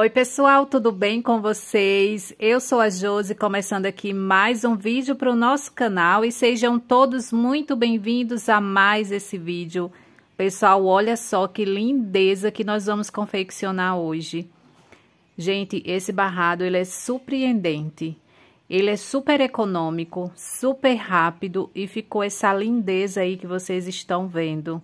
Oi, pessoal, tudo bem com vocês? Eu sou a Josi, começando aqui mais um vídeo para o nosso canal e sejam todos muito bem-vindos a mais esse vídeo. Pessoal, olha só que lindeza que nós vamos confeccionar hoje. Gente, esse barrado, ele é surpreendente. Ele é super econômico, super rápido e ficou essa lindeza aí que vocês estão vendo.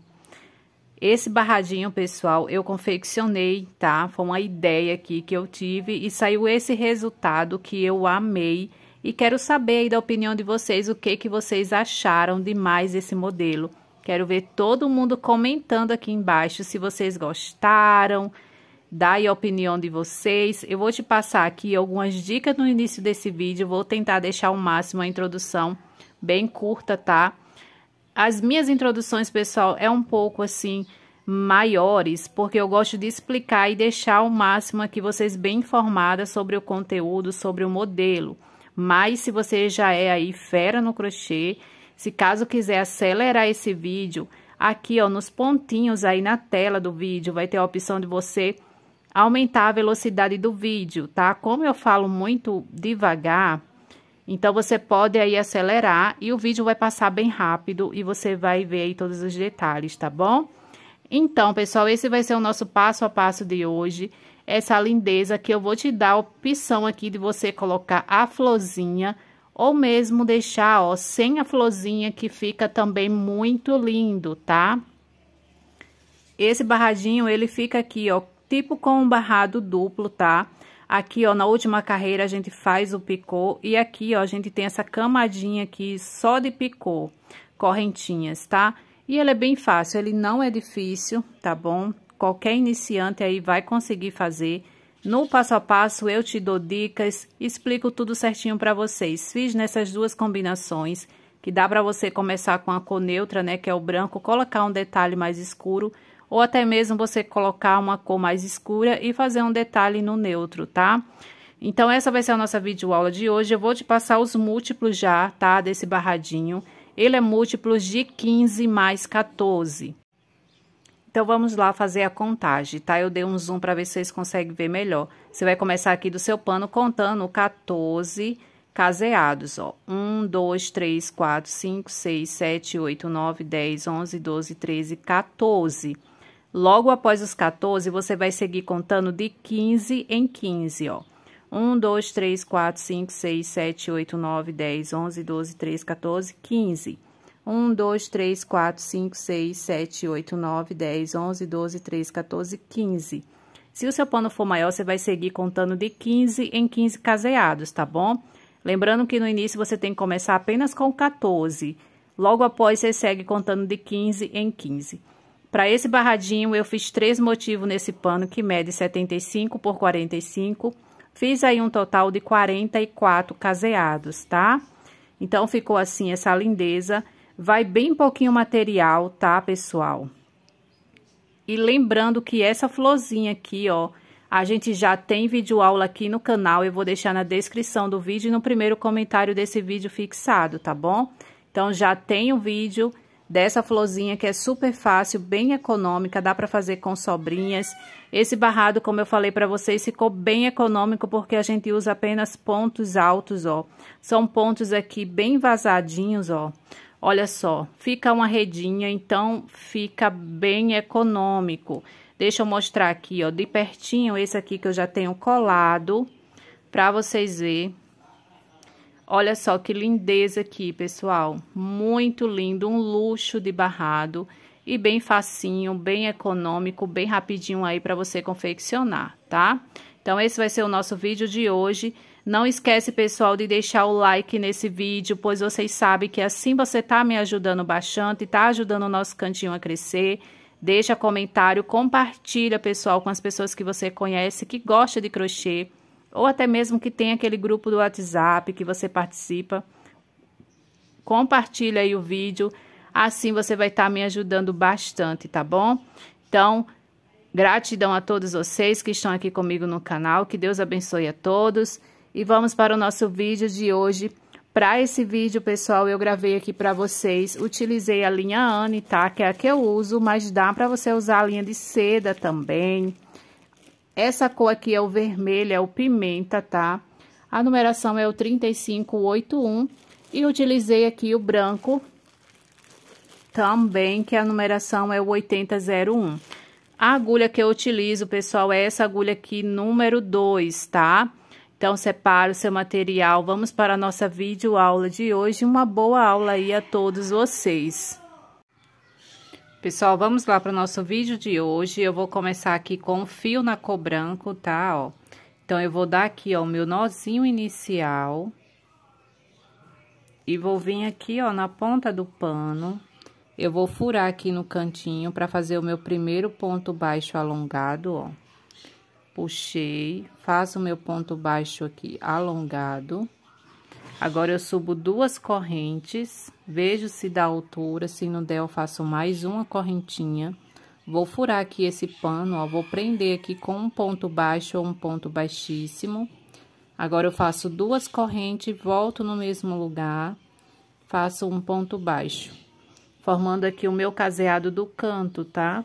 Esse barradinho, pessoal, eu confeccionei, tá? Foi uma ideia aqui que eu tive e saiu esse resultado que eu amei. E quero saber aí da opinião de vocês, o que, que vocês acharam de mais esse modelo. Quero ver todo mundo comentando aqui embaixo se vocês gostaram, dá a opinião de vocês. Eu vou te passar aqui algumas dicas no início desse vídeo, vou tentar deixar o máximo a introdução bem curta, Tá? As minhas introduções, pessoal, é um pouco assim maiores, porque eu gosto de explicar e deixar ao máximo aqui vocês bem informadas sobre o conteúdo, sobre o modelo. Mas se você já é aí fera no crochê, se caso quiser acelerar esse vídeo, aqui ó, nos pontinhos aí na tela do vídeo, vai ter a opção de você aumentar a velocidade do vídeo, tá? Como eu falo muito devagar, então, você pode aí acelerar e o vídeo vai passar bem rápido e você vai ver aí todos os detalhes, tá bom? Então, pessoal, esse vai ser o nosso passo a passo de hoje. Essa lindeza que eu vou te dar a opção aqui de você colocar a florzinha ou mesmo deixar, ó, sem a florzinha que fica também muito lindo, tá? Esse barradinho, ele fica aqui, ó, tipo com um barrado duplo, tá? Aqui, ó, na última carreira, a gente faz o picô. E aqui, ó, a gente tem essa camadinha aqui só de picô, correntinhas, tá? E ele é bem fácil, ele não é difícil, tá bom? Qualquer iniciante aí vai conseguir fazer. No passo a passo, eu te dou dicas, explico tudo certinho para vocês. Fiz nessas duas combinações, que dá para você começar com a cor neutra, né, que é o branco, colocar um detalhe mais escuro ou até mesmo você colocar uma cor mais escura e fazer um detalhe no neutro, tá? Então, essa vai ser a nossa videoaula de hoje. Eu vou te passar os múltiplos já, tá? Desse barradinho. Ele é múltiplos de 15 mais 14. Então, vamos lá fazer a contagem, tá? Eu dei um zoom para ver se vocês conseguem ver melhor. Você vai começar aqui do seu pano contando 14 caseados, ó. 1, 2, 3, 4, 5, 6, 7, 8, 9, 10, 11, 12, 13, 14. 14. Logo após os 14, você vai seguir contando de 15 em 15, ó. 1, 2, 3, 4, 5, 6, 7, 8, 9, 10, 11, 12, 13, 14, 15. 1, 2, 3, 4, 5, 6, 7, 8, 9, 10, 11, 12, 13, 14, 15. Se o seu pano for maior, você vai seguir contando de 15 em 15 caseados, tá bom? Lembrando que no início você tem que começar apenas com 14. Logo após, você segue contando de 15 em 15. Para esse barradinho, eu fiz três motivos nesse pano, que mede 75 por 45. Fiz aí um total de 44 caseados, tá? Então, ficou assim essa lindeza. Vai bem pouquinho material, tá, pessoal? E lembrando que essa florzinha aqui, ó, a gente já tem vídeo aula aqui no canal, eu vou deixar na descrição do vídeo e no primeiro comentário desse vídeo fixado, tá bom? Então, já tem o vídeo dessa florzinha que é super fácil, bem econômica, dá para fazer com sobrinhas. Esse barrado, como eu falei para vocês, ficou bem econômico porque a gente usa apenas pontos altos, ó. São pontos aqui bem vazadinhos, ó. Olha só, fica uma redinha, então fica bem econômico. Deixa eu mostrar aqui, ó, de pertinho esse aqui que eu já tenho colado para vocês verem. Olha só que lindeza aqui, pessoal. Muito lindo, um luxo de barrado e bem facinho, bem econômico, bem rapidinho aí para você confeccionar, tá? Então, esse vai ser o nosso vídeo de hoje. Não esquece, pessoal, de deixar o like nesse vídeo, pois vocês sabem que assim você tá me ajudando bastante, tá ajudando o nosso cantinho a crescer. Deixa comentário, compartilha, pessoal, com as pessoas que você conhece que gosta de crochê ou até mesmo que tem aquele grupo do WhatsApp que você participa. Compartilha aí o vídeo, assim você vai estar tá me ajudando bastante, tá bom? Então, gratidão a todos vocês que estão aqui comigo no canal, que Deus abençoe a todos. E vamos para o nosso vídeo de hoje. Para esse vídeo, pessoal, eu gravei aqui para vocês, utilizei a linha Anne, tá? Que é a que eu uso, mas dá para você usar a linha de seda também essa cor aqui é o vermelho, é o pimenta, tá? A numeração é o 3581 e utilizei aqui o branco também, que a numeração é o 8001. A agulha que eu utilizo, pessoal, é essa agulha aqui, número 2, tá? Então, separe o seu material. Vamos para a nossa videoaula de hoje. Uma boa aula aí a todos vocês. Pessoal, vamos lá para o nosso vídeo de hoje. Eu vou começar aqui com o fio na cor branco, tá? Ó. Então, eu vou dar aqui, ó, o meu nozinho inicial. E vou vir aqui, ó, na ponta do pano. Eu vou furar aqui no cantinho para fazer o meu primeiro ponto baixo alongado, ó. Puxei, faço o meu ponto baixo aqui alongado. Agora, eu subo duas correntes, vejo se dá altura, se não der, eu faço mais uma correntinha. Vou furar aqui esse pano, ó, vou prender aqui com um ponto baixo ou um ponto baixíssimo. Agora, eu faço duas correntes, volto no mesmo lugar, faço um ponto baixo. Formando aqui o meu caseado do canto, tá?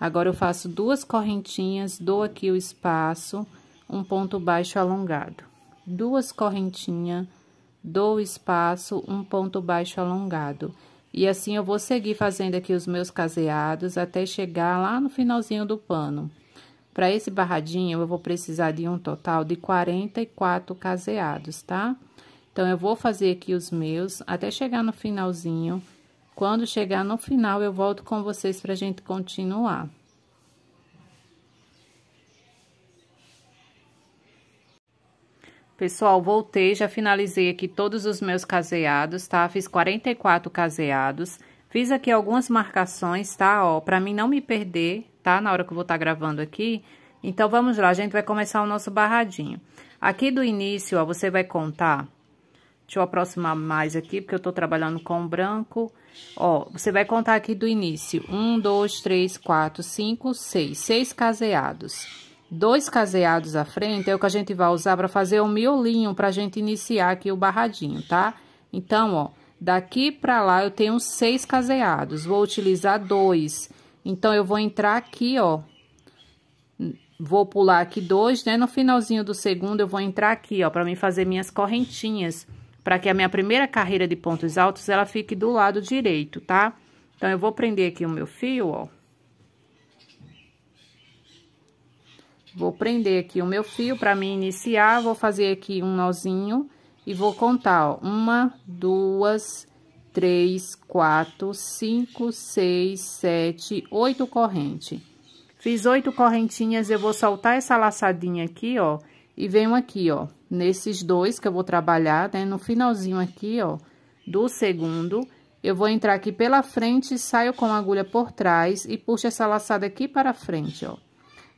Agora, eu faço duas correntinhas, dou aqui o espaço, um ponto baixo alongado. Duas correntinhas dou espaço, um ponto baixo alongado. E assim eu vou seguir fazendo aqui os meus caseados até chegar lá no finalzinho do pano. Para esse barradinho, eu vou precisar de um total de 44 caseados, tá? Então, eu vou fazer aqui os meus até chegar no finalzinho. Quando chegar no final, eu volto com vocês para a gente continuar. Pessoal, voltei, já finalizei aqui todos os meus caseados, tá? Fiz 44 caseados. Fiz aqui algumas marcações, tá? Ó, pra mim não me perder, tá? Na hora que eu vou estar tá gravando aqui. Então, vamos lá, a gente vai começar o nosso barradinho. Aqui do início, ó, você vai contar... Deixa eu aproximar mais aqui, porque eu tô trabalhando com branco. Ó, você vai contar aqui do início. Um, dois, três, quatro, cinco, seis. Seis caseados. Dois caseados à frente é o que a gente vai usar para fazer o miolinho, para a gente iniciar aqui o barradinho, tá? Então, ó, daqui para lá eu tenho seis caseados, vou utilizar dois. Então, eu vou entrar aqui, ó, vou pular aqui dois, né? No finalzinho do segundo eu vou entrar aqui, ó, para mim fazer minhas correntinhas, para que a minha primeira carreira de pontos altos ela fique do lado direito, tá? Então eu vou prender aqui o meu fio, ó. Vou prender aqui o meu fio para mim iniciar, vou fazer aqui um nozinho e vou contar, ó, uma, duas, três, quatro, cinco, seis, sete, oito corrente. Fiz oito correntinhas, eu vou soltar essa laçadinha aqui, ó, e venho aqui, ó, nesses dois que eu vou trabalhar, né, no finalzinho aqui, ó, do segundo, eu vou entrar aqui pela frente, saio com a agulha por trás e puxo essa laçada aqui para frente, ó.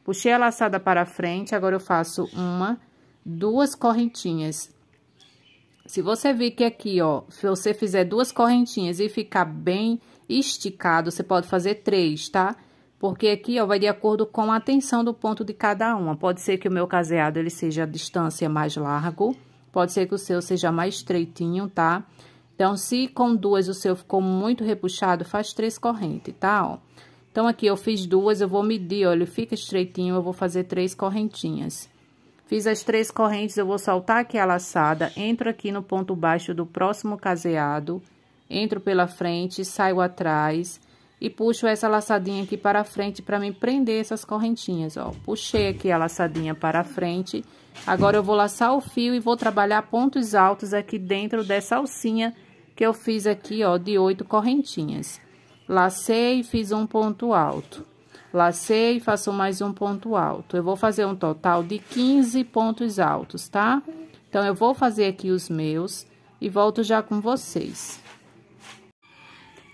Puxei a laçada para frente, agora eu faço uma, duas correntinhas. Se você vir que aqui, ó, se você fizer duas correntinhas e ficar bem esticado, você pode fazer três, tá? Porque aqui, ó, vai de acordo com a tensão do ponto de cada uma. Pode ser que o meu caseado, ele seja a distância mais largo, pode ser que o seu seja mais estreitinho, tá? Então, se com duas o seu ficou muito repuxado, faz três correntes, tá? Ó. Então, aqui eu fiz duas, eu vou medir, olha, fica estreitinho, eu vou fazer três correntinhas. Fiz as três correntes, eu vou soltar aqui a laçada, entro aqui no ponto baixo do próximo caseado, entro pela frente, saio atrás e puxo essa laçadinha aqui para frente para me prender essas correntinhas, ó. Puxei aqui a laçadinha para frente, agora eu vou laçar o fio e vou trabalhar pontos altos aqui dentro dessa alcinha que eu fiz aqui, ó, de oito correntinhas. Lacei e fiz um ponto alto. Lacei e faço mais um ponto alto. Eu vou fazer um total de 15 pontos altos, tá? Então, eu vou fazer aqui os meus e volto já com vocês.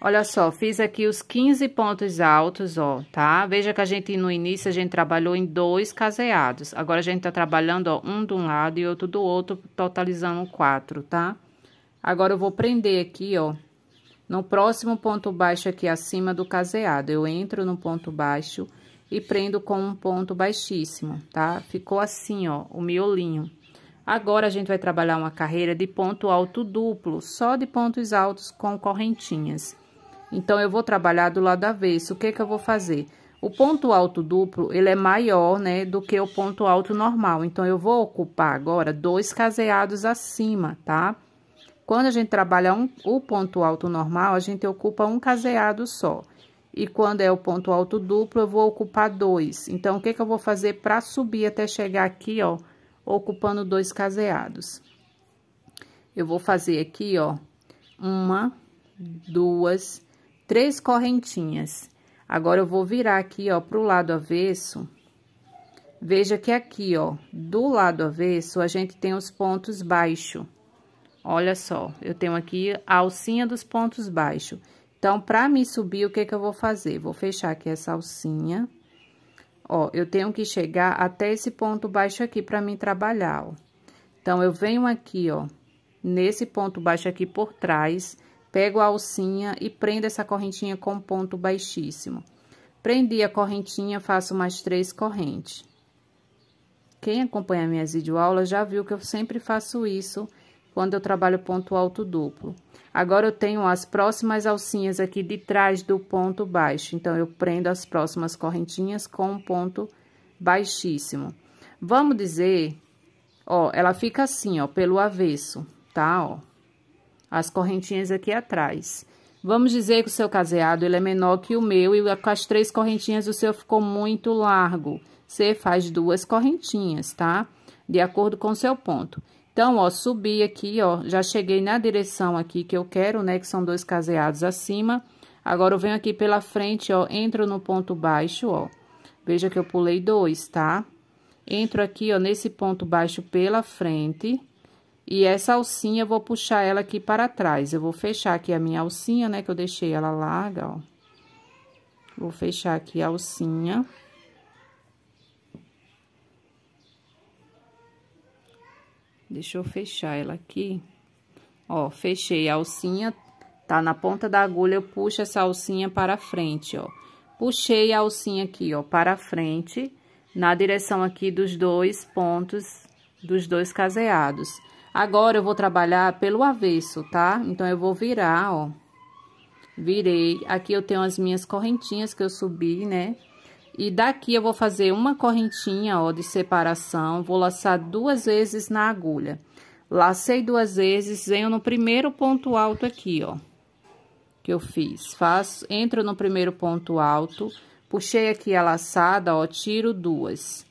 Olha só, fiz aqui os 15 pontos altos, ó, tá? Veja que a gente, no início, a gente trabalhou em dois caseados. Agora, a gente tá trabalhando, ó, um de um lado e outro do outro, totalizando quatro, tá? Agora, eu vou prender aqui, ó, no próximo ponto baixo aqui acima do caseado, eu entro no ponto baixo e prendo com um ponto baixíssimo, tá? Ficou assim, ó, o miolinho. Agora, a gente vai trabalhar uma carreira de ponto alto duplo, só de pontos altos com correntinhas. Então, eu vou trabalhar do lado avesso. O que que eu vou fazer? O ponto alto duplo, ele é maior, né, do que o ponto alto normal. Então, eu vou ocupar agora dois caseados acima, tá? Tá? Quando a gente trabalha um, o ponto alto normal, a gente ocupa um caseado só. E quando é o ponto alto duplo, eu vou ocupar dois. Então, o que, que eu vou fazer para subir até chegar aqui, ó, ocupando dois caseados? Eu vou fazer aqui, ó, uma, duas, três correntinhas. Agora, eu vou virar aqui, ó, pro lado avesso. Veja que aqui, ó, do lado avesso, a gente tem os pontos baixos. Olha só, eu tenho aqui a alcinha dos pontos baixos. Então, pra me subir, o que que eu vou fazer? Vou fechar aqui essa alcinha. Ó, eu tenho que chegar até esse ponto baixo aqui pra mim trabalhar, ó. Então, eu venho aqui, ó, nesse ponto baixo aqui por trás, pego a alcinha e prendo essa correntinha com ponto baixíssimo. Prendi a correntinha, faço mais três correntes. Quem acompanha minhas videoaulas já viu que eu sempre faço isso quando eu trabalho ponto alto duplo. Agora, eu tenho as próximas alcinhas aqui de trás do ponto baixo, então, eu prendo as próximas correntinhas com um ponto baixíssimo. Vamos dizer, ó, ela fica assim, ó, pelo avesso, tá, ó, as correntinhas aqui atrás. Vamos dizer que o seu caseado, ele é menor que o meu e com as três correntinhas o seu ficou muito largo. Você faz duas correntinhas, tá? De acordo com o seu ponto. Então, ó, subi aqui, ó, já cheguei na direção aqui que eu quero, né, que são dois caseados acima. Agora, eu venho aqui pela frente, ó, entro no ponto baixo, ó. Veja que eu pulei dois, tá? Entro aqui, ó, nesse ponto baixo pela frente. E essa alcinha, eu vou puxar ela aqui para trás. Eu vou fechar aqui a minha alcinha, né, que eu deixei ela larga, ó. Vou fechar aqui a alcinha. Deixa eu fechar ela aqui. Ó, fechei a alcinha, tá na ponta da agulha, eu puxo essa alcinha para frente, ó. Puxei a alcinha aqui, ó, para frente, na direção aqui dos dois pontos, dos dois caseados. Agora, eu vou trabalhar pelo avesso, tá? Então, eu vou virar, ó. Virei. Aqui eu tenho as minhas correntinhas que eu subi, né? E daqui eu vou fazer uma correntinha, ó, de separação, vou laçar duas vezes na agulha. Lacei duas vezes, venho no primeiro ponto alto aqui, ó, que eu fiz. Faço, entro no primeiro ponto alto, puxei aqui a laçada, ó, tiro duas.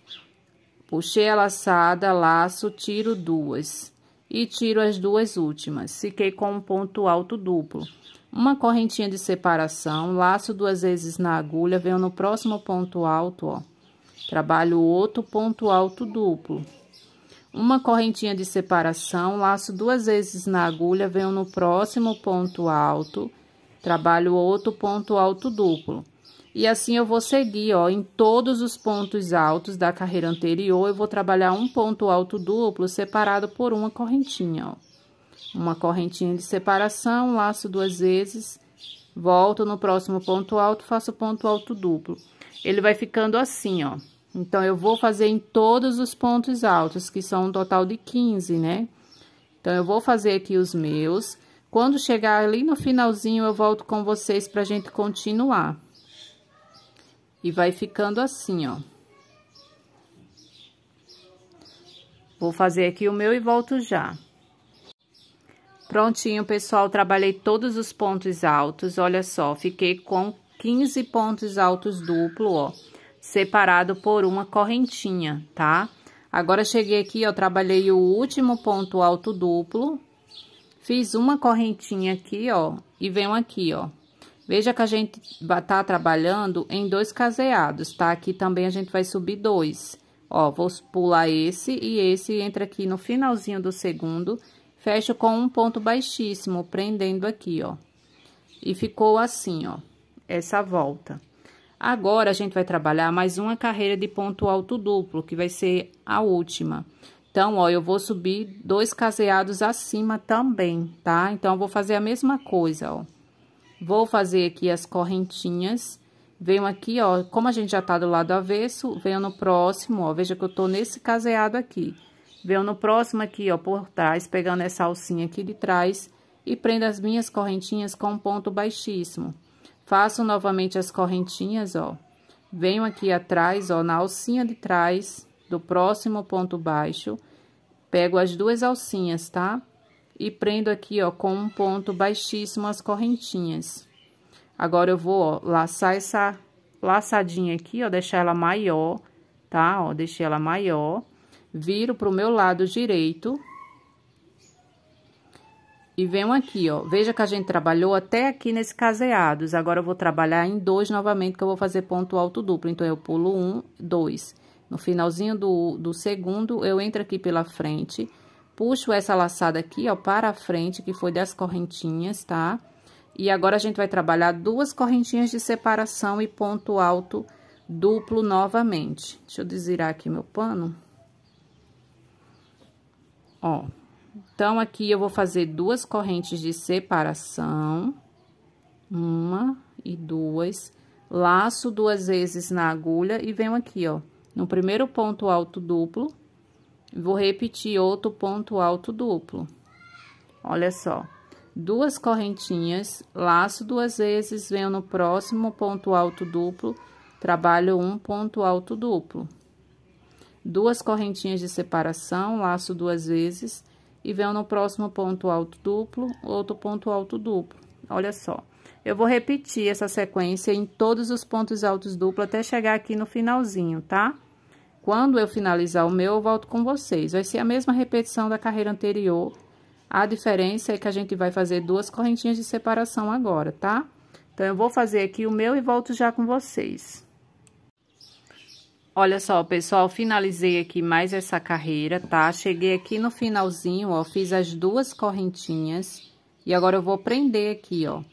Puxei a laçada, laço, tiro duas. E tiro as duas últimas, fiquei com um ponto alto duplo. Uma correntinha de separação, laço duas vezes na agulha, venho no próximo ponto alto, ó. Trabalho outro ponto alto duplo. Uma correntinha de separação, laço duas vezes na agulha, venho no próximo ponto alto, trabalho outro ponto alto duplo. E assim eu vou seguir, ó, em todos os pontos altos da carreira anterior, eu vou trabalhar um ponto alto duplo separado por uma correntinha, ó uma correntinha de separação, laço duas vezes, volto no próximo ponto alto, faço ponto alto duplo. Ele vai ficando assim, ó. Então, eu vou fazer em todos os pontos altos, que são um total de 15, né? Então, eu vou fazer aqui os meus. Quando chegar ali no finalzinho, eu volto com vocês pra gente continuar. E vai ficando assim, ó. Vou fazer aqui o meu e volto já. Prontinho, pessoal, trabalhei todos os pontos altos, olha só, fiquei com 15 pontos altos duplo, ó, separado por uma correntinha, tá? Agora, cheguei aqui, ó, trabalhei o último ponto alto duplo, fiz uma correntinha aqui, ó, e venho aqui, ó. Veja que a gente tá trabalhando em dois caseados, tá? Aqui também a gente vai subir dois. Ó, vou pular esse e esse entra aqui no finalzinho do segundo Fecho com um ponto baixíssimo, prendendo aqui, ó. E ficou assim, ó, essa volta. Agora, a gente vai trabalhar mais uma carreira de ponto alto duplo, que vai ser a última. Então, ó, eu vou subir dois caseados acima também, tá? Então, eu vou fazer a mesma coisa, ó. Vou fazer aqui as correntinhas. Venho aqui, ó, como a gente já tá do lado avesso, venho no próximo, ó, veja que eu tô nesse caseado aqui. Venho no próximo aqui, ó, por trás, pegando essa alcinha aqui de trás e prendo as minhas correntinhas com um ponto baixíssimo. Faço novamente as correntinhas, ó. Venho aqui atrás, ó, na alcinha de trás do próximo ponto baixo, pego as duas alcinhas, tá? E prendo aqui, ó, com um ponto baixíssimo as correntinhas. Agora, eu vou, ó, laçar essa laçadinha aqui, ó, deixar ela maior, tá? Ó, deixei ela maior viro pro meu lado direito. E venho aqui, ó. Veja que a gente trabalhou até aqui nesse caseados. Agora, eu vou trabalhar em dois novamente, que eu vou fazer ponto alto duplo. Então, eu pulo um, dois. No finalzinho do, do segundo, eu entro aqui pela frente, puxo essa laçada aqui, ó, para a frente, que foi das correntinhas, tá? E agora, a gente vai trabalhar duas correntinhas de separação e ponto alto duplo novamente. Deixa eu desvirar aqui meu pano. Ó, então aqui eu vou fazer duas correntes de separação, uma e duas, laço duas vezes na agulha e venho aqui, ó, no primeiro ponto alto duplo, vou repetir outro ponto alto duplo. Olha só, duas correntinhas, laço duas vezes, venho no próximo ponto alto duplo, trabalho um ponto alto duplo duas correntinhas de separação, laço duas vezes e venho no próximo ponto alto duplo, outro ponto alto duplo. Olha só. Eu vou repetir essa sequência em todos os pontos altos duplo até chegar aqui no finalzinho, tá? Quando eu finalizar o meu, eu volto com vocês. Vai ser a mesma repetição da carreira anterior. A diferença é que a gente vai fazer duas correntinhas de separação agora, tá? Então, eu vou fazer aqui o meu e volto já com vocês. Olha só, pessoal, finalizei aqui mais essa carreira, tá? Cheguei aqui no finalzinho, ó, fiz as duas correntinhas e agora eu vou prender aqui, ó.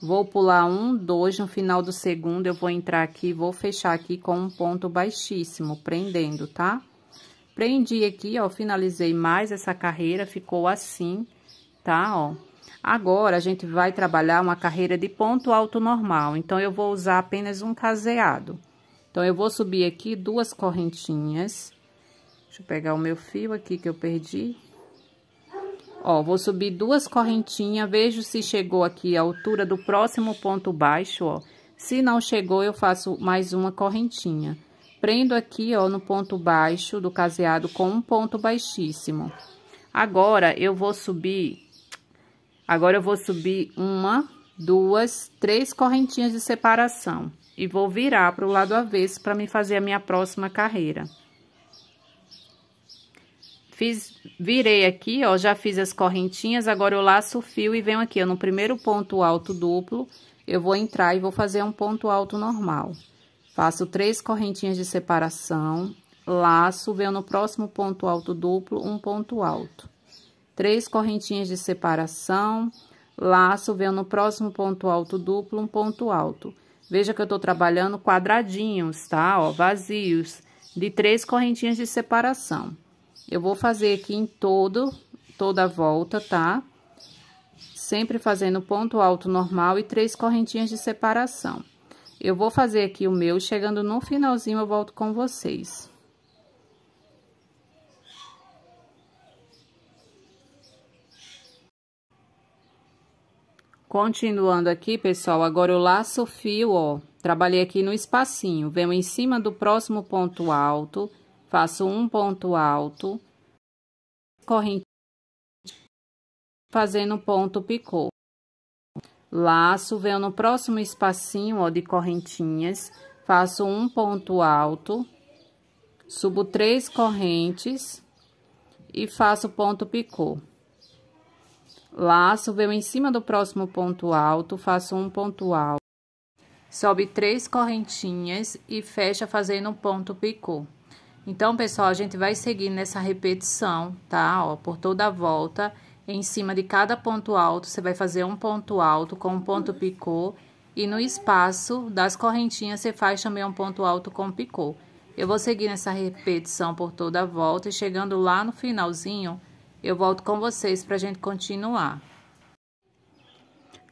Vou pular um, dois, no final do segundo eu vou entrar aqui, vou fechar aqui com um ponto baixíssimo, prendendo, tá? Prendi aqui, ó, finalizei mais essa carreira, ficou assim, tá, ó. Agora, a gente vai trabalhar uma carreira de ponto alto normal, então eu vou usar apenas um caseado. Então, eu vou subir aqui duas correntinhas. Deixa eu pegar o meu fio aqui que eu perdi. Ó, vou subir duas correntinhas, vejo se chegou aqui a altura do próximo ponto baixo, ó. Se não chegou, eu faço mais uma correntinha. Prendo aqui, ó, no ponto baixo do caseado com um ponto baixíssimo. Agora, eu vou subir... Agora, eu vou subir uma, duas, três correntinhas de separação e vou virar para o lado avesso para me fazer a minha próxima carreira. Fiz, virei aqui, ó, já fiz as correntinhas, agora eu laço o fio e venho aqui, ó, no primeiro ponto alto duplo, eu vou entrar e vou fazer um ponto alto normal. Faço três correntinhas de separação, laço, venho no próximo ponto alto duplo, um ponto alto. Três correntinhas de separação, laço, venho no próximo ponto alto duplo, um ponto alto. Veja que eu tô trabalhando quadradinhos, tá? Ó, vazios, de três correntinhas de separação. Eu vou fazer aqui em todo, toda a volta, tá? Sempre fazendo ponto alto normal e três correntinhas de separação. Eu vou fazer aqui o meu, chegando no finalzinho eu volto com vocês. Continuando aqui, pessoal, agora eu laço o fio, ó, trabalhei aqui no espacinho, venho em cima do próximo ponto alto, faço um ponto alto, corrente, fazendo ponto picô. Laço, venho no próximo espacinho, ó, de correntinhas, faço um ponto alto, subo três correntes e faço ponto picô. Laço veio em cima do próximo ponto alto, faço um ponto alto. Sobe três correntinhas e fecha fazendo um ponto picô. Então, pessoal, a gente vai seguir nessa repetição, tá? Ó, por toda a volta, em cima de cada ponto alto, você vai fazer um ponto alto com um ponto picô. E no espaço das correntinhas, você faz também um ponto alto com picô. Eu vou seguir nessa repetição por toda a volta e chegando lá no finalzinho, eu volto com vocês para a gente continuar.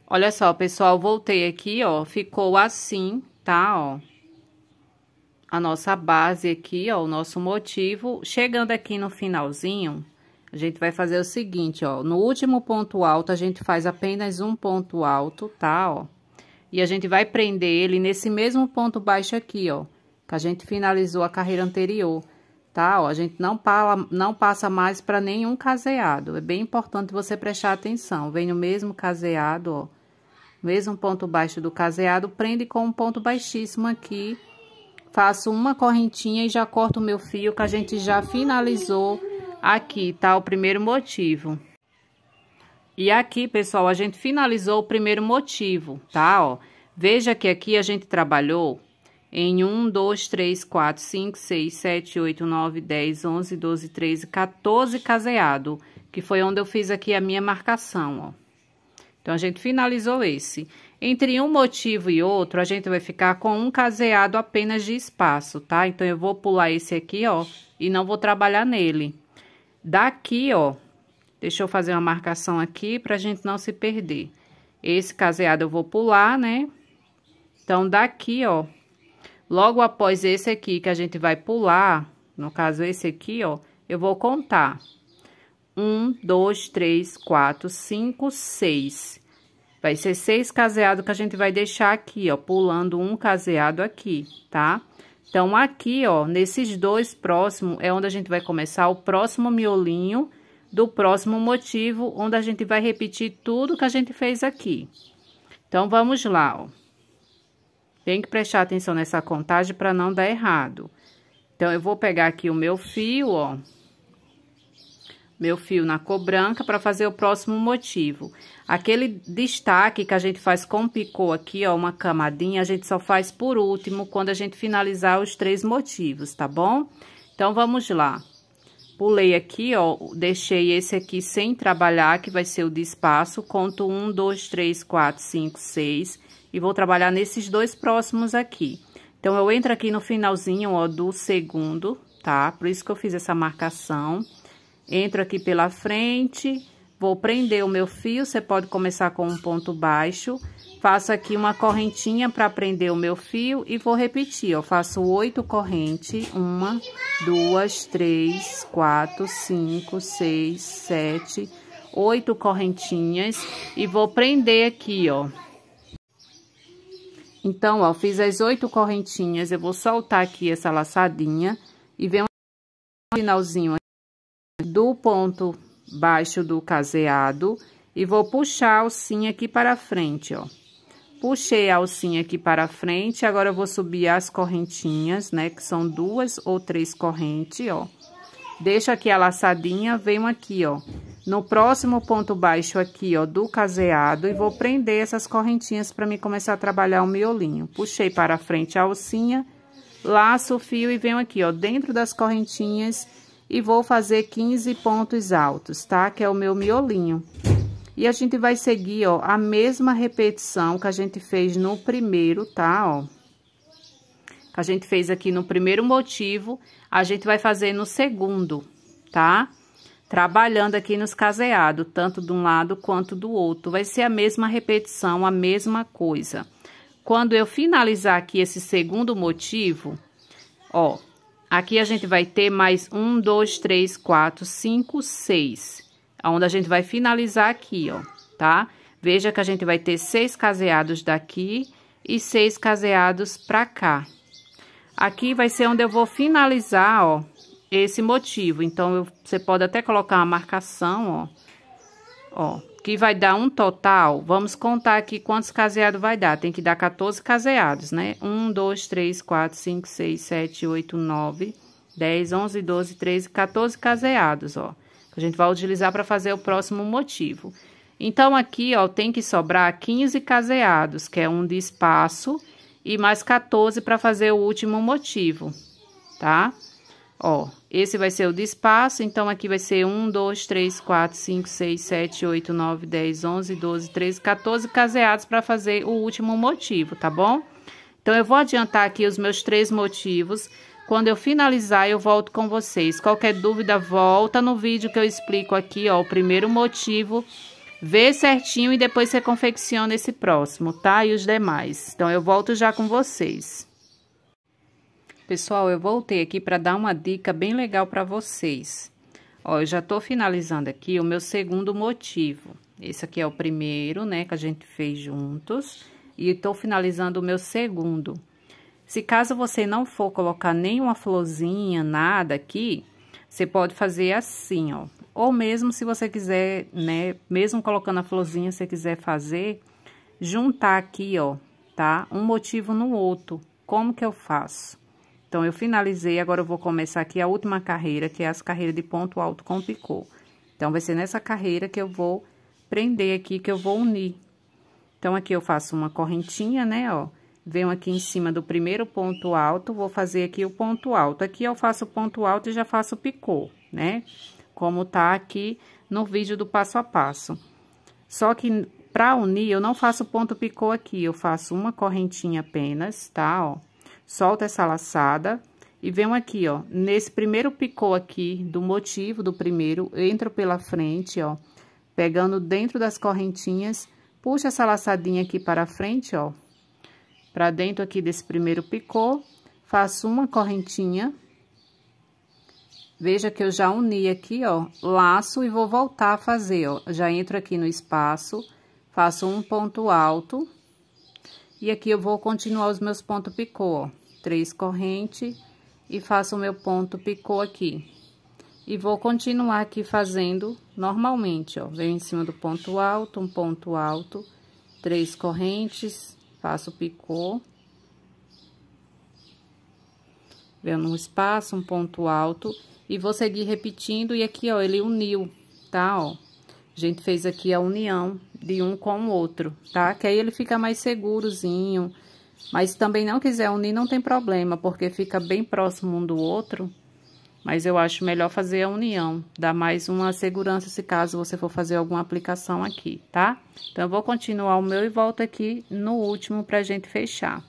Olha só, pessoal, voltei aqui, ó, ficou assim, tá, ó. A nossa base aqui, ó, o nosso motivo. Chegando aqui no finalzinho, a gente vai fazer o seguinte, ó, no último ponto alto, a gente faz apenas um ponto alto, tá, ó. E a gente vai prender ele nesse mesmo ponto baixo aqui, ó, que a gente finalizou a carreira anterior tá? Ó, a gente não, pala, não passa mais para nenhum caseado. É bem importante você prestar atenção. Vem no mesmo caseado, ó. Mesmo ponto baixo do caseado, prende com um ponto baixíssimo aqui. Faço uma correntinha e já corto o meu fio que a gente já finalizou aqui, tá? O primeiro motivo. E aqui, pessoal, a gente finalizou o primeiro motivo, tá? Ó, veja que aqui a gente trabalhou em 1, 2, 3, 4, 5, 6, 7, 8, 9, 10, 11, 12, 13, 14 caseado, que foi onde eu fiz aqui a minha marcação, ó. Então, a gente finalizou esse. Entre um motivo e outro, a gente vai ficar com um caseado apenas de espaço, tá? Então, eu vou pular esse aqui, ó, e não vou trabalhar nele. Daqui, ó, deixa eu fazer uma marcação aqui pra gente não se perder. Esse caseado eu vou pular, né? Então, daqui, ó, Logo após esse aqui que a gente vai pular, no caso esse aqui, ó, eu vou contar. Um, dois, três, quatro, cinco, seis. Vai ser seis caseados que a gente vai deixar aqui, ó, pulando um caseado aqui, tá? Então, aqui, ó, nesses dois próximos, é onde a gente vai começar o próximo miolinho do próximo motivo, onde a gente vai repetir tudo que a gente fez aqui. Então, vamos lá, ó. Tem que prestar atenção nessa contagem para não dar errado. Então, eu vou pegar aqui o meu fio, ó. Meu fio na cor branca para fazer o próximo motivo. Aquele destaque que a gente faz com picô aqui, ó, uma camadinha, a gente só faz por último quando a gente finalizar os três motivos, tá bom? Então, vamos lá. Pulei aqui, ó, deixei esse aqui sem trabalhar, que vai ser o de espaço. Conto um, dois, três, quatro, cinco, seis e vou trabalhar nesses dois próximos aqui. Então, eu entro aqui no finalzinho, ó, do segundo, tá? Por isso que eu fiz essa marcação. Entro aqui pela frente, vou prender o meu fio, você pode começar com um ponto baixo. Faço aqui uma correntinha para prender o meu fio e vou repetir, ó. Faço oito correntes, uma, duas, três, quatro, cinco, seis, sete, oito correntinhas. E vou prender aqui, ó, então, ó, fiz as oito correntinhas, eu vou soltar aqui essa laçadinha e vem um finalzinho aqui do ponto baixo do caseado e vou puxar a alcinha aqui para frente, ó. Puxei a alcinha aqui para frente, agora eu vou subir as correntinhas, né, que são duas ou três correntes, ó. Deixo aqui a laçadinha, venho aqui, ó, no próximo ponto baixo aqui, ó, do caseado, e vou prender essas correntinhas para mim começar a trabalhar o miolinho. Puxei para frente a alcinha, laço o fio e venho aqui, ó, dentro das correntinhas e vou fazer 15 pontos altos, tá? Que é o meu miolinho. E a gente vai seguir, ó, a mesma repetição que a gente fez no primeiro, tá? Ó. Que a gente fez aqui no primeiro motivo, a gente vai fazer no segundo, tá? Tá? trabalhando aqui nos caseados, tanto de um lado quanto do outro. Vai ser a mesma repetição, a mesma coisa. Quando eu finalizar aqui esse segundo motivo, ó, aqui a gente vai ter mais um, dois, três, quatro, cinco, seis, onde a gente vai finalizar aqui, ó, tá? Veja que a gente vai ter seis caseados daqui e seis caseados pra cá. Aqui vai ser onde eu vou finalizar, ó, esse motivo. Então, eu, você pode até colocar uma marcação, ó, ó, que vai dar um total. Vamos contar aqui quantos caseados vai dar. Tem que dar 14 caseados, né? 1, 2, 3, 4, 5, 6, 7, 8, 9, 10, 11, 12, 13, 14 caseados, ó. a gente vai utilizar para fazer o próximo motivo. Então, aqui, ó, tem que sobrar 15 caseados, que é um de espaço, e mais 14 para fazer o último motivo, tá? Ó, esse vai ser o de espaço, então aqui vai ser 1, 2, 3, 4, 5, 6, 7, 8, 9, 10, 11, 12, 13, 14 caseados para fazer o último motivo, tá bom? Então, eu vou adiantar aqui os meus três motivos. Quando eu finalizar, eu volto com vocês. Qualquer dúvida, volta no vídeo que eu explico aqui, ó, o primeiro motivo. Vê certinho e depois você confecciona esse próximo, tá? E os demais. Então, eu volto já com vocês. Pessoal, eu voltei aqui para dar uma dica bem legal para vocês. Ó, eu já tô finalizando aqui o meu segundo motivo. Esse aqui é o primeiro, né, que a gente fez juntos. E tô finalizando o meu segundo. Se caso você não for colocar nenhuma florzinha, nada aqui, você pode fazer assim, ó. Ou mesmo se você quiser, né, mesmo colocando a florzinha, você quiser fazer, juntar aqui, ó, tá? Um motivo no outro. Como que eu faço? Então, eu finalizei, agora eu vou começar aqui a última carreira, que é as carreiras de ponto alto com picô. Então, vai ser nessa carreira que eu vou prender aqui, que eu vou unir. Então, aqui eu faço uma correntinha, né, ó. Venho aqui em cima do primeiro ponto alto, vou fazer aqui o ponto alto. Aqui eu faço o ponto alto e já faço o picô, né? Como tá aqui no vídeo do passo a passo. Só que pra unir, eu não faço ponto picô aqui, eu faço uma correntinha apenas, tá, ó Solta essa laçada e venho aqui, ó, nesse primeiro picô aqui do motivo do primeiro, entro pela frente, ó, pegando dentro das correntinhas, puxa essa laçadinha aqui para frente, ó, para dentro aqui desse primeiro picô, faço uma correntinha. Veja que eu já uni aqui, ó, laço e vou voltar a fazer, ó. Já entro aqui no espaço, faço um ponto alto e aqui eu vou continuar os meus pontos picô, ó. Três corrente e faço o meu ponto picô aqui. E vou continuar aqui fazendo normalmente, ó. Venho em cima do ponto alto, um ponto alto, três correntes, faço picô. Venho num espaço, um ponto alto. E vou seguir repetindo, e aqui, ó, ele uniu, tá, ó. A gente fez aqui a união de um com o outro, tá? Que aí ele fica mais segurozinho. Mas também não quiser unir, não tem problema, porque fica bem próximo um do outro. Mas eu acho melhor fazer a união. Dá mais uma segurança se caso você for fazer alguma aplicação aqui, tá? Então, eu vou continuar o meu e volto aqui no último pra gente fechar.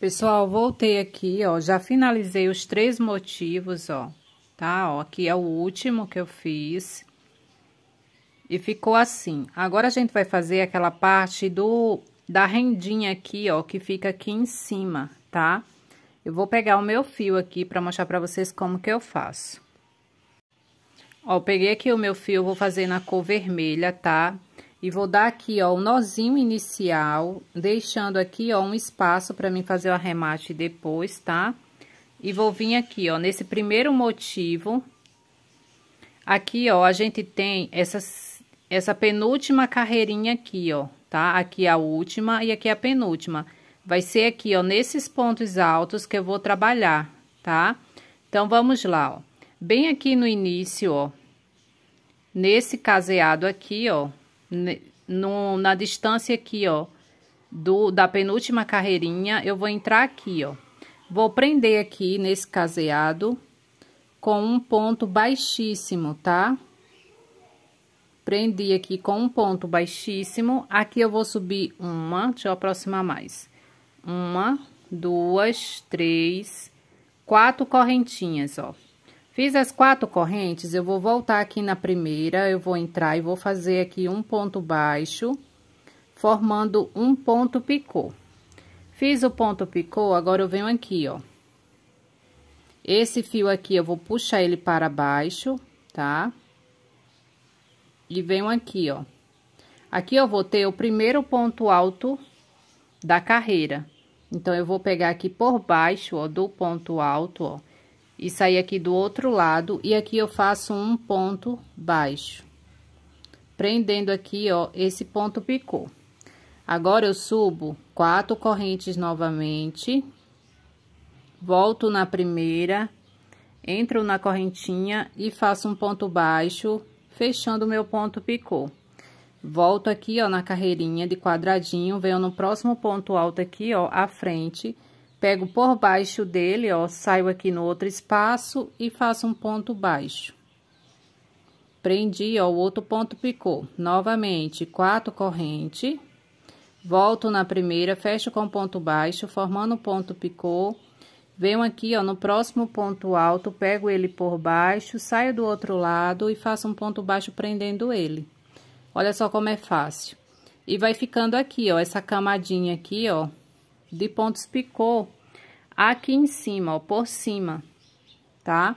Pessoal, voltei aqui, ó, já finalizei os três motivos, ó, tá? Ó, aqui é o último que eu fiz. E ficou assim. Agora a gente vai fazer aquela parte do da rendinha aqui, ó, que fica aqui em cima, tá? Eu vou pegar o meu fio aqui para mostrar para vocês como que eu faço. Ó, peguei aqui o meu fio, vou fazer na cor vermelha, tá? E vou dar aqui, ó, o um nozinho inicial, deixando aqui, ó, um espaço para mim fazer o arremate depois, tá? E vou vir aqui, ó, nesse primeiro motivo. Aqui, ó, a gente tem essas essa penúltima carreirinha aqui, ó, tá? Aqui a última e aqui a penúltima. Vai ser aqui, ó, nesses pontos altos que eu vou trabalhar, tá? Então, vamos lá, ó. Bem aqui no início, ó, nesse caseado aqui, ó, no, na distância aqui, ó, do, da penúltima carreirinha, eu vou entrar aqui, ó. Vou prender aqui nesse caseado com um ponto baixíssimo, tá? Tá? Prendi aqui com um ponto baixíssimo. Aqui eu vou subir uma, deixa eu aproximar mais. Uma, duas, três, quatro correntinhas, ó. Fiz as quatro correntes, eu vou voltar aqui na primeira, eu vou entrar e vou fazer aqui um ponto baixo, formando um ponto picô. Fiz o ponto picô, agora eu venho aqui, ó. Esse fio aqui eu vou puxar ele para baixo, tá? Tá? e venho aqui, ó. Aqui eu vou ter o primeiro ponto alto da carreira. Então, eu vou pegar aqui por baixo, ó, do ponto alto, ó, e sair aqui do outro lado, e aqui eu faço um ponto baixo. Prendendo aqui, ó, esse ponto picô. Agora, eu subo quatro correntes novamente, volto na primeira, entro na correntinha e faço um ponto baixo fechando o meu ponto picô. Volto aqui, ó, na carreirinha de quadradinho, venho no próximo ponto alto aqui, ó, à frente, pego por baixo dele, ó, saio aqui no outro espaço e faço um ponto baixo. Prendi, ó, o outro ponto picô. Novamente, quatro corrente, volto na primeira, fecho com ponto baixo, formando ponto picô, Venho aqui, ó, no próximo ponto alto, pego ele por baixo, saio do outro lado e faço um ponto baixo prendendo ele. Olha só como é fácil. E vai ficando aqui, ó, essa camadinha aqui, ó, de pontos picô aqui em cima, ó, por cima, tá?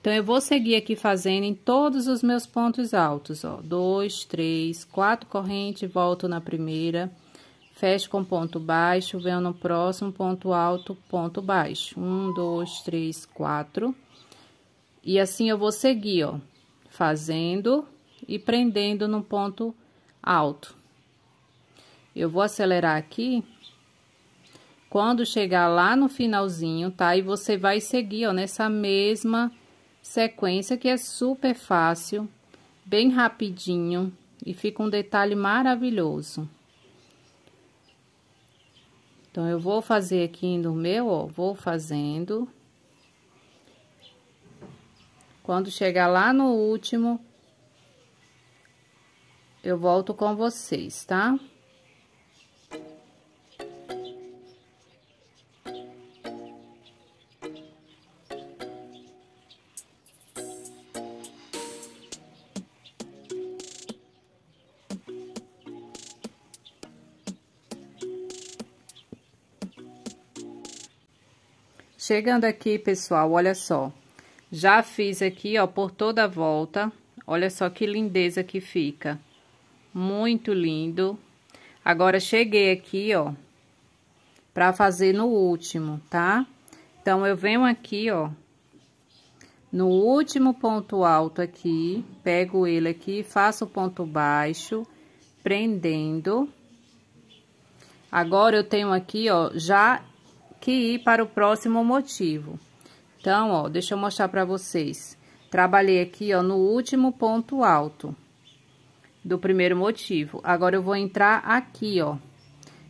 Então, eu vou seguir aqui fazendo em todos os meus pontos altos, ó. Dois, três, quatro correntes, volto na primeira fecho com ponto baixo, venho no próximo ponto alto, ponto baixo. Um, dois, três, quatro. E assim eu vou seguir, ó, fazendo e prendendo no ponto alto. Eu vou acelerar aqui. Quando chegar lá no finalzinho, tá? E você vai seguir, ó, nessa mesma sequência que é super fácil, bem rapidinho e fica um detalhe maravilhoso. Então, eu vou fazer aqui no meu, ó, vou fazendo. Quando chegar lá no último, eu volto com vocês, tá? Tá? Chegando aqui, pessoal, olha só. Já fiz aqui, ó, por toda a volta. Olha só que lindeza que fica. Muito lindo. Agora, cheguei aqui, ó, pra fazer no último, tá? Então, eu venho aqui, ó, no último ponto alto aqui, pego ele aqui, faço o ponto baixo, prendendo. Agora, eu tenho aqui, ó, já que ir para o próximo motivo. Então, ó, deixa eu mostrar para vocês. Trabalhei aqui, ó, no último ponto alto do primeiro motivo. Agora, eu vou entrar aqui, ó,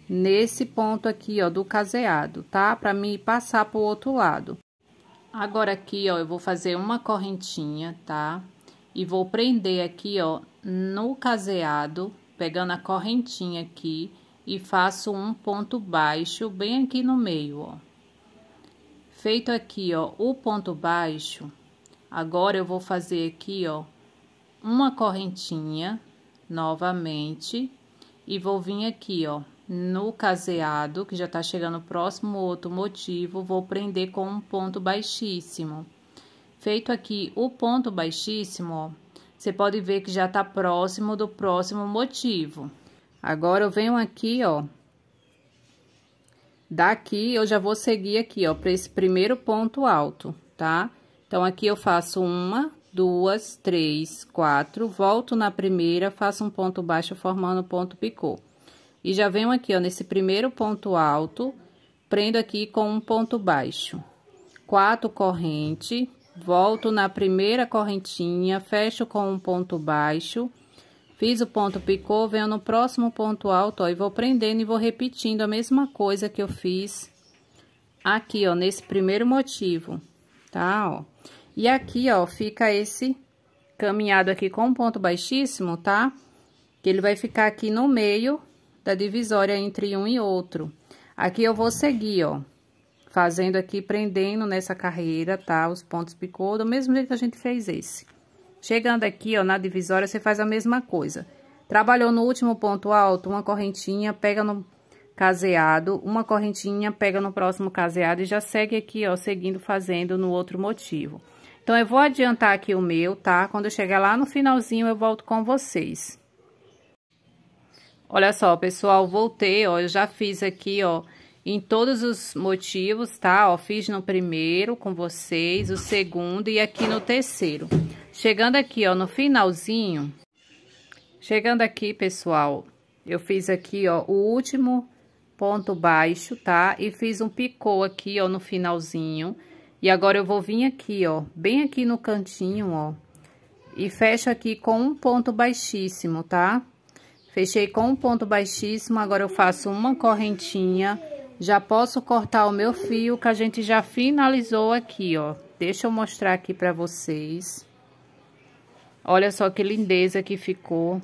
nesse ponto aqui, ó, do caseado, tá? Para me passar para o outro lado. Agora, aqui, ó, eu vou fazer uma correntinha, tá? E vou prender aqui, ó, no caseado, pegando a correntinha aqui e faço um ponto baixo bem aqui no meio, ó. Feito aqui, ó, o ponto baixo, agora eu vou fazer aqui, ó, uma correntinha novamente e vou vir aqui, ó, no caseado, que já tá chegando próximo outro motivo, vou prender com um ponto baixíssimo. Feito aqui o ponto baixíssimo, ó, você pode ver que já tá próximo do próximo motivo. Agora, eu venho aqui, ó. Daqui, eu já vou seguir aqui, ó, para esse primeiro ponto alto, tá? Então, aqui eu faço uma, duas, três, quatro, volto na primeira, faço um ponto baixo formando ponto picô. E já venho aqui, ó, nesse primeiro ponto alto, prendo aqui com um ponto baixo. Quatro corrente, volto na primeira correntinha, fecho com um ponto baixo Fiz o ponto picô, venho no próximo ponto alto, ó, e vou prendendo e vou repetindo a mesma coisa que eu fiz aqui, ó, nesse primeiro motivo, tá, ó. E aqui, ó, fica esse caminhado aqui com ponto baixíssimo, tá? Que ele vai ficar aqui no meio da divisória entre um e outro. Aqui eu vou seguir, ó, fazendo aqui, prendendo nessa carreira, tá? Os pontos picô, do mesmo jeito que a gente fez esse. Chegando aqui, ó, na divisória, você faz a mesma coisa. Trabalhou no último ponto alto, uma correntinha, pega no caseado, uma correntinha, pega no próximo caseado e já segue aqui, ó, seguindo fazendo no outro motivo. Então, eu vou adiantar aqui o meu, tá? Quando eu chegar lá no finalzinho, eu volto com vocês. Olha só, pessoal, voltei, ó, eu já fiz aqui, ó, em todos os motivos, tá? Ó, fiz no primeiro com vocês, o segundo e aqui no terceiro. Chegando aqui, ó, no finalzinho, chegando aqui, pessoal, eu fiz aqui, ó, o último ponto baixo, tá? E fiz um picô aqui, ó, no finalzinho. E agora eu vou vir aqui, ó, bem aqui no cantinho, ó, e fecho aqui com um ponto baixíssimo, tá? Fechei com um ponto baixíssimo, agora eu faço uma correntinha já posso cortar o meu fio que a gente já finalizou aqui, ó. Deixa eu mostrar aqui pra vocês. Olha só que lindeza que ficou.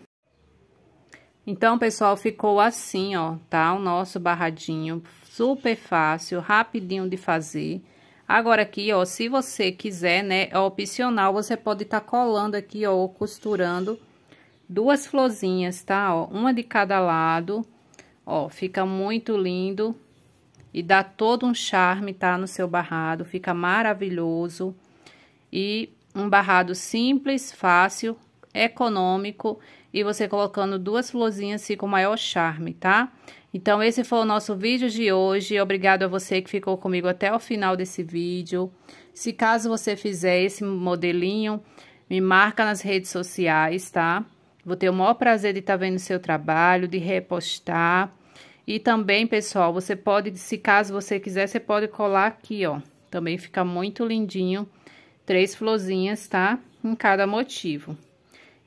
Então, pessoal, ficou assim, ó, tá? O nosso barradinho super fácil, rapidinho de fazer. Agora aqui, ó, se você quiser, né, é opcional, você pode estar tá colando aqui, ó, ou costurando duas florzinhas, tá? Ó, uma de cada lado, ó, fica muito lindo e dá todo um charme, tá? No seu barrado, fica maravilhoso. E um barrado simples, fácil, econômico e você colocando duas florzinhas fica o maior charme, tá? Então, esse foi o nosso vídeo de hoje. Obrigado a você que ficou comigo até o final desse vídeo. Se caso você fizer esse modelinho, me marca nas redes sociais, tá? Vou ter o maior prazer de estar tá vendo seu trabalho, de repostar. E também, pessoal, você pode, se caso você quiser, você pode colar aqui, ó. Também fica muito lindinho, três florzinhas, tá? Em cada motivo.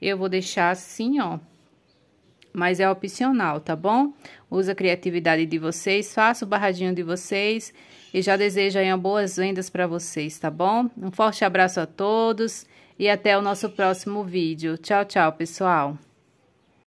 Eu vou deixar assim, ó. Mas é opcional, tá bom? Usa a criatividade de vocês, faça o barradinho de vocês. E já desejo aí boas vendas para vocês, tá bom? Um forte abraço a todos e até o nosso próximo vídeo. Tchau, tchau, pessoal!